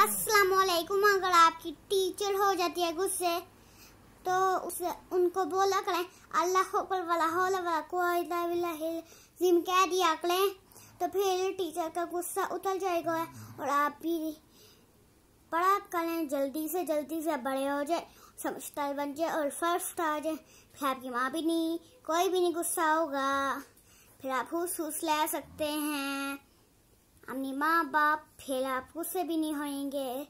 अस्सलाम वालेकुम अगर आपकी टीचर हो जाती है गुस्से तो उसे उनको बोला करें अल्लाह जिम कह दिया करें तो फिर टीचर का गुस्सा उतर जाएगा और आप भी पढ़ा करें जल्दी से जल्दी से बड़े हो जाए समझदार बन जाए और फर्स्ट आ जाए फिर आपकी माँ भी नहीं कोई भी नहीं गुस्सा होगा फिर आप हूस हूस ले सकते हैं अपनी माँ बाप फिर आप गुस्से भी नहीं होएंगे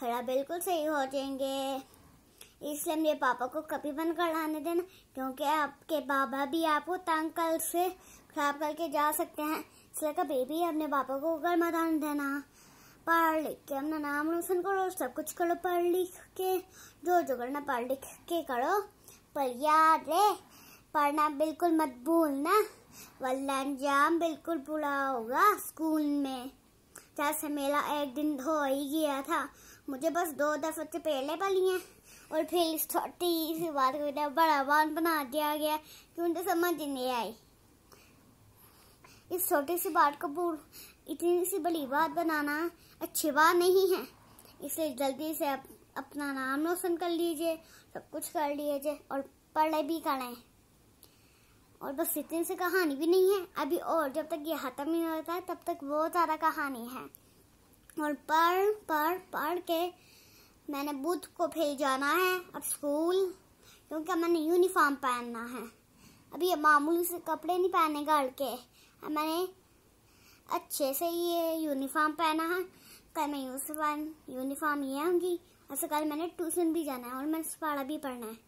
फिर आप बिल्कुल सही हो जाएंगे इसलिए मेरे पापा को कभी बंद कराने देना क्योंकि आपके बाबा भी आपको तंग कल से खराब करके जा सकते हैं इसलिए कभी भी अपने पापा को घर मत आने देना पढ़ लिख के अपना नाम रोशन करो सब कुछ करो पढ़ लिख के जो जो करना पढ़ लिख के करो पर याद रहे पढ़ना बिल्कुल मत भूलना वल्ला अंजाम बिल्कुल बुरा होगा स्कूल में जैसे मेरा एक दिन हो ही गया था मुझे बस दो दफे से पहले पली हैं और फिर इस छोटी सी बात को बड़ा बात बना दिया गया कि मुझे समझ नहीं आई इस छोटी सी बात को भूल इतनी सी बड़ी बात बनाना अच्छी बात नहीं है इसलिए जल्दी से अपना नाम रोशन कर लीजिए सब कुछ कर लीजिए और पढ़े भी करें और बस इतने से कहानी भी नहीं है अभी और जब तक ये खत्म नहीं होता है तब तक बहुत ज़्यादा कहानी है और पढ़ पढ़ पढ़ के मैंने बुध को फिर जाना है अब स्कूल क्योंकि मैंने यूनिफॉर्म पहनना है अभी ये मामूली से कपड़े नहीं पहने घर के अब मैंने अच्छे से ये यूनिफॉर्म पहना है कल मैं यूनिफॉर्म यूनिफॉर्म ये होंगी और कल मैंने ट्यूशन भी जाना है और मैंने पढ़ा भी पढ़ना है